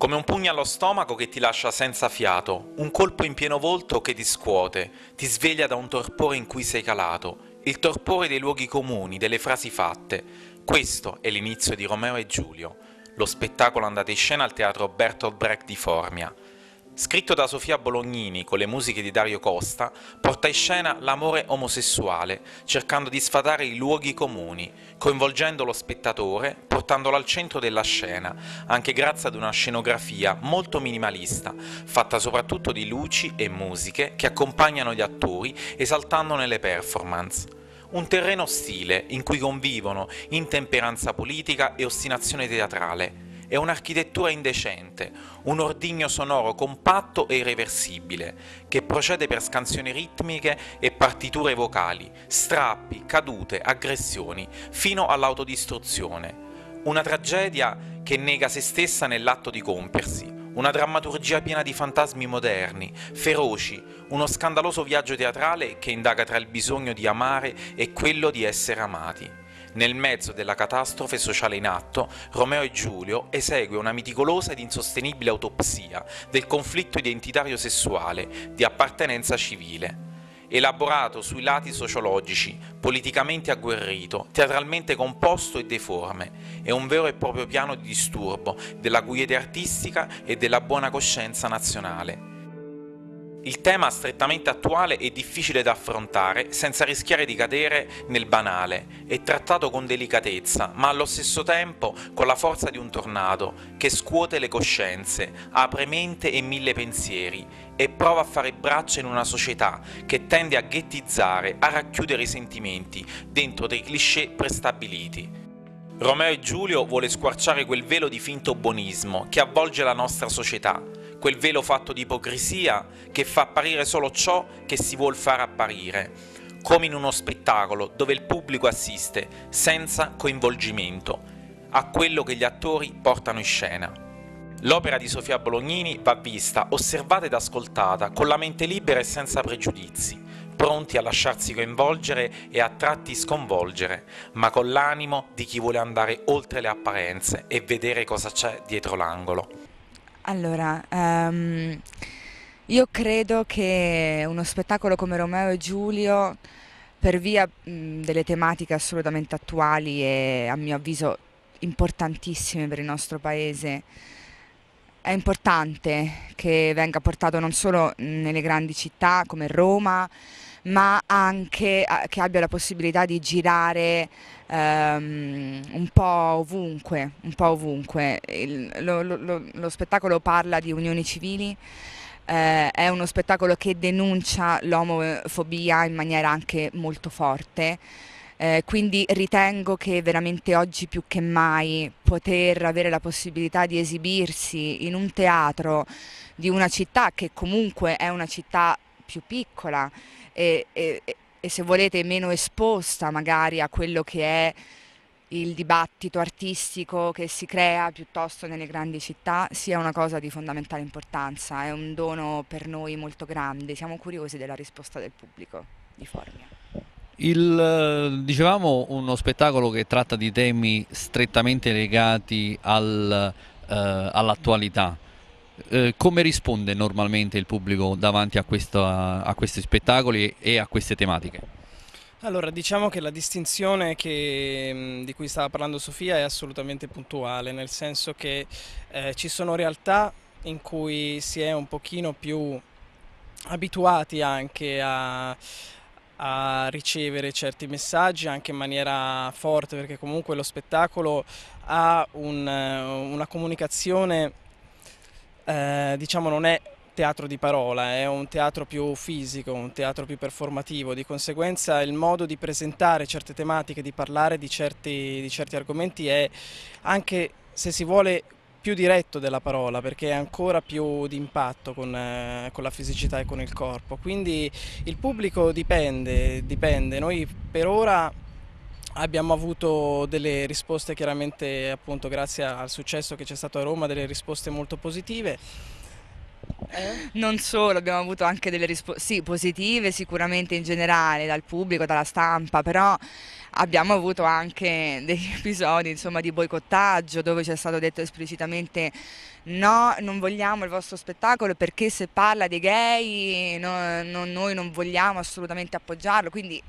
Come un pugno allo stomaco che ti lascia senza fiato, un colpo in pieno volto che ti scuote, ti sveglia da un torpore in cui sei calato, il torpore dei luoghi comuni, delle frasi fatte. Questo è l'inizio di Romeo e Giulio, lo spettacolo andato in scena al teatro Bertolt Brecht di Formia. Scritto da Sofia Bolognini con le musiche di Dario Costa, porta in scena l'amore omosessuale, cercando di sfatare i luoghi comuni, coinvolgendo lo spettatore, portandolo al centro della scena, anche grazie ad una scenografia molto minimalista, fatta soprattutto di luci e musiche che accompagnano gli attori, esaltandone le performance. Un terreno ostile in cui convivono intemperanza politica e ostinazione teatrale è un'architettura indecente, un ordigno sonoro compatto e irreversibile, che procede per scansioni ritmiche e partiture vocali, strappi, cadute, aggressioni, fino all'autodistruzione. Una tragedia che nega se stessa nell'atto di compersi, una drammaturgia piena di fantasmi moderni, feroci, uno scandaloso viaggio teatrale che indaga tra il bisogno di amare e quello di essere amati. Nel mezzo della catastrofe sociale in atto, Romeo e Giulio esegue una meticolosa ed insostenibile autopsia del conflitto identitario sessuale di appartenenza civile elaborato sui lati sociologici, politicamente agguerrito, teatralmente composto e deforme, è un vero e proprio piano di disturbo della guida artistica e della buona coscienza nazionale. Il tema strettamente attuale è difficile da affrontare senza rischiare di cadere nel banale, è trattato con delicatezza, ma allo stesso tempo con la forza di un tornado che scuote le coscienze, apre mente e mille pensieri e prova a fare braccia in una società che tende a ghettizzare, a racchiudere i sentimenti dentro dei cliché prestabiliti. Romeo e Giulio vuole squarciare quel velo di finto buonismo che avvolge la nostra società quel velo fatto di ipocrisia che fa apparire solo ciò che si vuol far apparire, come in uno spettacolo dove il pubblico assiste senza coinvolgimento a quello che gli attori portano in scena. L'opera di Sofia Bolognini va vista, osservata ed ascoltata con la mente libera e senza pregiudizi, pronti a lasciarsi coinvolgere e a tratti sconvolgere, ma con l'animo di chi vuole andare oltre le apparenze e vedere cosa c'è dietro l'angolo. Allora, ehm, io credo che uno spettacolo come Romeo e Giulio, per via mh, delle tematiche assolutamente attuali e a mio avviso importantissime per il nostro paese, è importante che venga portato non solo nelle grandi città come Roma, ma anche ah, che abbia la possibilità di girare um, un po' ovunque, un po ovunque. Il, lo, lo, lo spettacolo parla di unioni civili, eh, è uno spettacolo che denuncia l'omofobia in maniera anche molto forte. Eh, quindi ritengo che veramente oggi più che mai poter avere la possibilità di esibirsi in un teatro di una città che comunque è una città più piccola, e, e, e se volete meno esposta magari a quello che è il dibattito artistico che si crea piuttosto nelle grandi città sia una cosa di fondamentale importanza, è un dono per noi molto grande, siamo curiosi della risposta del pubblico di Formia. Il, dicevamo uno spettacolo che tratta di temi strettamente legati al, eh, all'attualità. Eh, come risponde normalmente il pubblico davanti a, questa, a questi spettacoli e a queste tematiche? Allora, diciamo che la distinzione che, di cui stava parlando Sofia è assolutamente puntuale, nel senso che eh, ci sono realtà in cui si è un pochino più abituati anche a, a ricevere certi messaggi anche in maniera forte, perché comunque lo spettacolo ha un, una comunicazione eh, diciamo non è teatro di parola, è un teatro più fisico, un teatro più performativo, di conseguenza il modo di presentare certe tematiche, di parlare di certi, di certi argomenti è anche se si vuole più diretto della parola perché è ancora più d'impatto con, eh, con, la fisicità e con il corpo. Quindi il pubblico dipende, dipende. Noi per ora Abbiamo avuto delle risposte chiaramente appunto grazie al successo che c'è stato a Roma, delle risposte molto positive. Eh? Non solo, abbiamo avuto anche delle risposte sì, positive sicuramente in generale dal pubblico, dalla stampa, però abbiamo avuto anche degli episodi insomma, di boicottaggio dove ci è stato detto esplicitamente no, non vogliamo il vostro spettacolo perché se parla di gay no, no, noi non vogliamo assolutamente appoggiarlo, quindi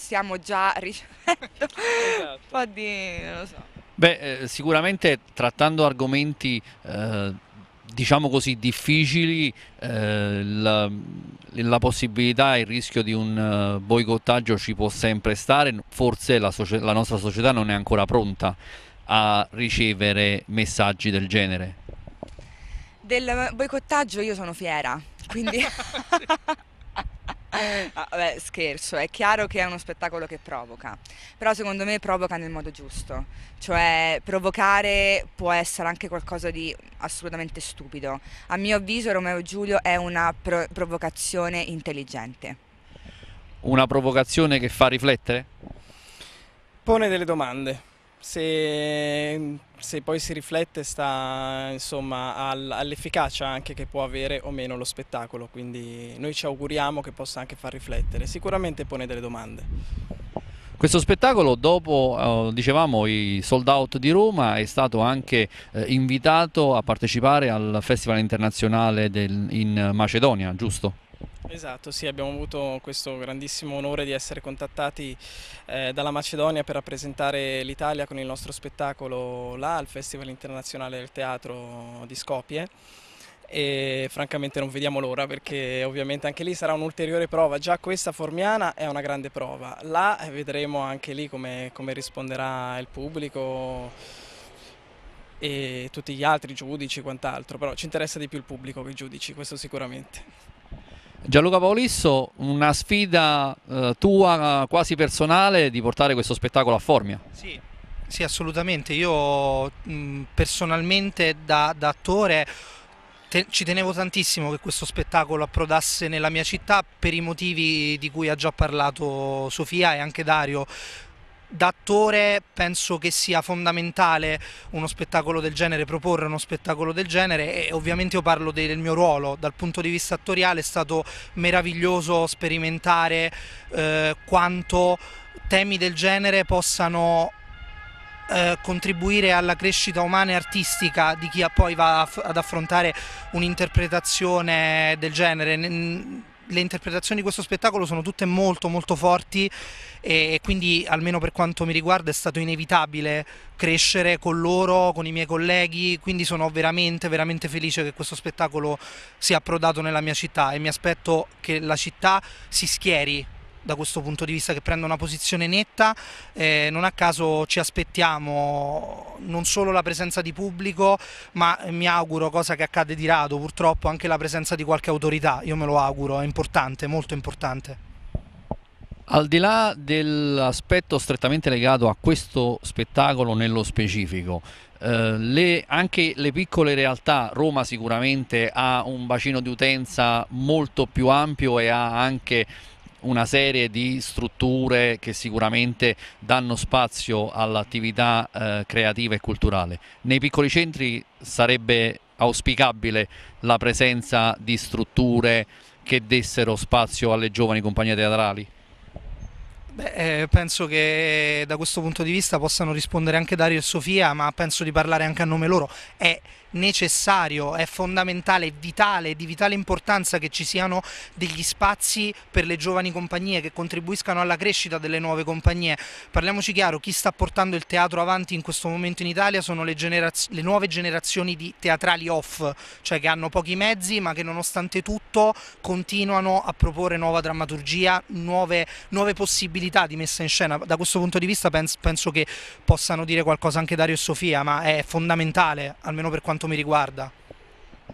stiamo già ricevendo esatto. un po' di... non so. Beh, eh, sicuramente trattando argomenti eh, diciamo così difficili, eh, la, la, possibilità e il rischio di un eh, boicottaggio ci può sempre stare, forse la, la nostra società non è ancora pronta a ricevere messaggi del genere. Del boicottaggio io sono fiera, quindi... ah, beh, scherzo, è chiaro che è uno spettacolo che provoca, però secondo me provoca nel modo giusto, cioè provocare può essere anche qualcosa di assolutamente stupido. A mio avviso Romeo Giulio è una pro provocazione intelligente. Una provocazione che fa riflettere? Pone delle domande se, se poi si riflette sta al, all'efficacia anche che può avere o meno lo spettacolo, quindi noi ci auguriamo che possa anche far riflettere, sicuramente pone delle domande. Questo spettacolo dopo, eh, dicevamo, i sold out di Roma è stato anche eh, invitato a partecipare al Festival Internazionale del, in Macedonia, giusto? Esatto, sì, abbiamo avuto questo grandissimo onore di essere contattati eh, dalla Macedonia per rappresentare l'Italia con il nostro spettacolo là al Festival Internazionale del Teatro di Scopie e francamente non vediamo l'ora perché ovviamente anche lì sarà un'ulteriore prova, già questa Formiana è una grande prova, là eh, vedremo anche lì come, come risponderà il pubblico e tutti gli altri giudici e quant'altro, però ci interessa di più il pubblico che i giudici, questo sicuramente. Gianluca Paolisso, una sfida eh, tua quasi personale di portare questo spettacolo a Formia. Sì, sì assolutamente. Io mh, mm, personalmente da, da attore te, ci tenevo tantissimo che questo spettacolo approdasse nella mia città per i motivi di cui ha già parlato Sofia e anche Dario da attore penso che sia fondamentale uno spettacolo del genere, proporre uno spettacolo del genere e ovviamente io parlo del mio ruolo, dal punto di vista attoriale è stato meraviglioso sperimentare eh, quanto temi del genere possano eh, contribuire alla crescita umana e artistica di chi poi va ad affrontare un'interpretazione del genere. Le interpretazioni di questo spettacolo sono tutte molto molto forti e quindi almeno per quanto mi riguarda è stato inevitabile crescere con loro, con i miei colleghi, quindi sono veramente veramente felice che questo spettacolo sia approdato nella mia città e mi aspetto che la città si schieri da questo punto di vista che prenda una posizione netta, eh, non a caso ci aspettiamo non solo la presenza di pubblico ma mi auguro, cosa che accade di rado purtroppo, anche la presenza di qualche autorità, io me lo auguro, è importante, molto importante. Al di là dell'aspetto strettamente legato a questo spettacolo nello specifico, eh, le, anche le piccole realtà, Roma sicuramente ha un bacino di utenza molto più ampio e ha anche una serie di strutture che sicuramente danno spazio all'attività eh, creativa e culturale. Nei piccoli centri sarebbe auspicabile la presenza di strutture che dessero spazio alle giovani compagnie teatrali? Beh, eh, penso che da questo punto di vista possano rispondere anche Dario e Sofia, ma penso di parlare anche a nome loro. È necessario, è fondamentale, è vitale, è di vitale importanza che ci siano degli spazi per le giovani compagnie che contribuiscano alla crescita delle nuove compagnie. Parliamoci chiaro, chi sta portando il teatro avanti in questo momento in Italia sono le, le nuove generazioni di teatrali off, cioè che hanno pochi mezzi ma che nonostante tutto continuano a proporre nuova drammaturgia, nuove, nuove possibilità abilità di messa in scena. Da questo punto di vista penso, penso che possano dire qualcosa anche Dario e Sofia, ma è fondamentale, almeno per quanto mi riguarda.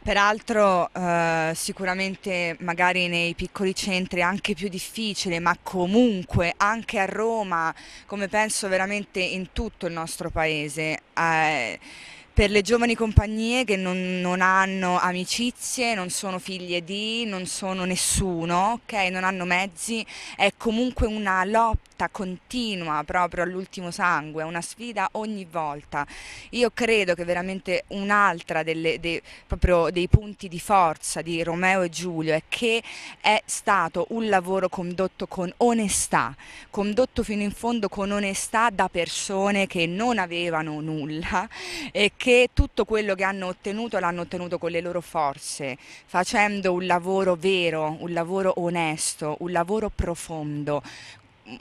Peraltro eh, sicuramente magari nei piccoli centri è anche più difficile, ma comunque anche a Roma, come penso veramente in tutto il nostro paese, eh, per le giovani compagnie che non, non, hanno amicizie, non sono figlie di, non sono nessuno, okay? non hanno mezzi, è comunque una lotta continua proprio all'ultimo sangue, una sfida ogni volta. Io credo che veramente un'altra dei, dei punti di forza di Romeo e Giulio è che è stato un lavoro condotto con onestà, condotto fino in fondo con onestà da persone che non avevano nulla e che che tutto quello che hanno ottenuto l'hanno ottenuto con le loro forze, facendo un lavoro vero, un lavoro onesto, un lavoro profondo,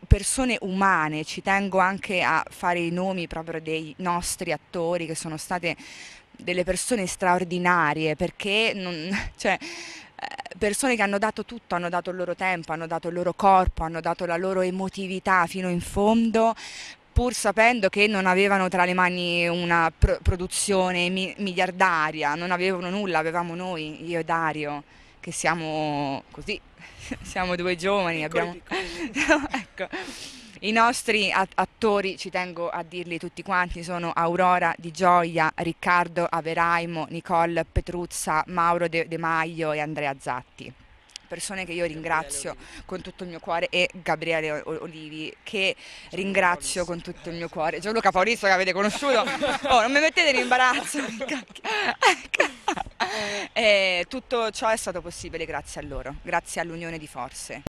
persone umane, ci tengo anche a fare i nomi proprio dei nostri attori che sono state delle persone straordinarie perché non, cioè, eh, persone che hanno dato tutto, hanno dato il loro tempo, hanno dato il loro corpo, hanno dato la loro emotività fino in fondo pur sapendo che non avevano tra le mani una pro produzione mi miliardaria, non avevano nulla, avevamo noi, io e Dario, che siamo così, siamo due giovani, piccoli, abbiamo... Piccoli. ecco. I nostri attori, ci tengo a dirli tutti quanti, sono Aurora Di Gioia, Riccardo Averaimo, Nicole Petruzza, Mauro De, De Maio e Andrea Zatti persone che io ringrazio con tutto il mio cuore e Gabriele Olivi che ringrazio con tutto il mio cuore Gianluca Paulista che avete conosciuto oh, non mi mettete in imbarazzo ecco. eh, tutto ciò è stato possibile grazie a loro grazie all'unione di forze